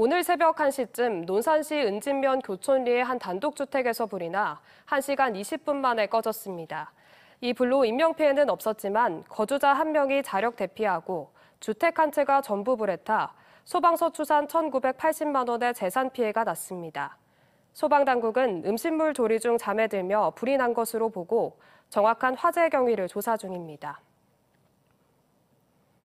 오늘 새벽 1시쯤 논산시 은진면 교촌리의 한 단독주택에서 불이 나 1시간 20분 만에 꺼졌습니다. 이 불로 인명피해는 없었지만 거주자 한 명이 자력 대피하고 주택 한 채가 전부 불에 타 소방서 추산 1,980만 원의 재산 피해가 났습니다. 소방당국은 음식물 조리 중 잠에 들며 불이 난 것으로 보고 정확한 화재 경위를 조사 중입니다.